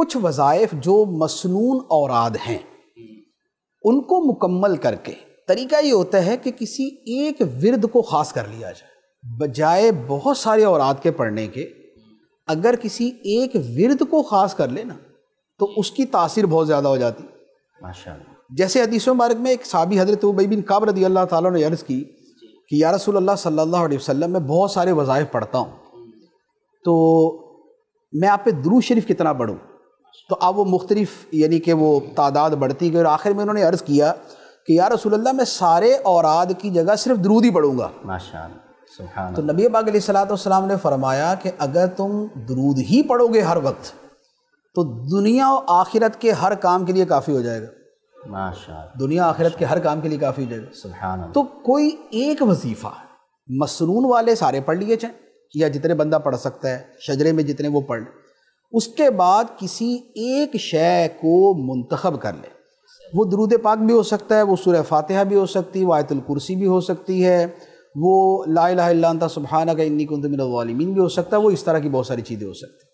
कुछ वज़ायफ़ जो मसनून औराद हैं उनको मुकम्मल करके तरीका ये होता है कि किसी एक विरद को ख़ास कर लिया जाए बजाय बहुत सारे औराद के पढ़ने के अगर किसी एक विरद को ख़ास कर ले ना तो उसकी तासीर बहुत ज़्यादा हो जाती माशा जैसे हदीस मुबारक में एक सबी हजरत उबई बिन कब रदी अल्लाह तर्ज की कि या रसूल अल्लाह सल्लल्लाहु मैं बहुत सारे वज़ाइफ पढ़ता हूँ तो मैं आप पे दरू शरीफ कितना पढ़ूँ तो अब वो मुख्तलिफ यानी कि वो तादाद बढ़ती गई और आखिर में उन्होंने अर्ज़ किया कि यार रसोल्ला मैं सारे औराद की जगह सिर्फ दरूद ही पढ़ूँगा तो नबी पाक सलाम ने फरमाया कि अगर तुम दरूद ही पढ़ोगे हर वक्त तो दुनिया और आखिरत के हर काम के लिए काफ़ी हो जाएगा दुनिया आखिरत के हर काम के लिए काफ़ी हो जाएगा तो कोई एक वजीफ़ा मसनून वाले सारे पढ़ लिए चाहे या जितने बंदा पढ़ सकता है शजरे में जितने वो पढ़ उसके बाद किसी एक शय को मंतखब कर ले वो दरूद पाक भी हो सकता है वो सूर्य फातिहा भी हो सकती है वो आयतुल कुर्सी भी हो सकती है वो ला लाता सुबहाना का इन्नी कुंतमिन भी हो सकता है वो इस तरह की बहुत सारी चीज़ें हो सकती हैं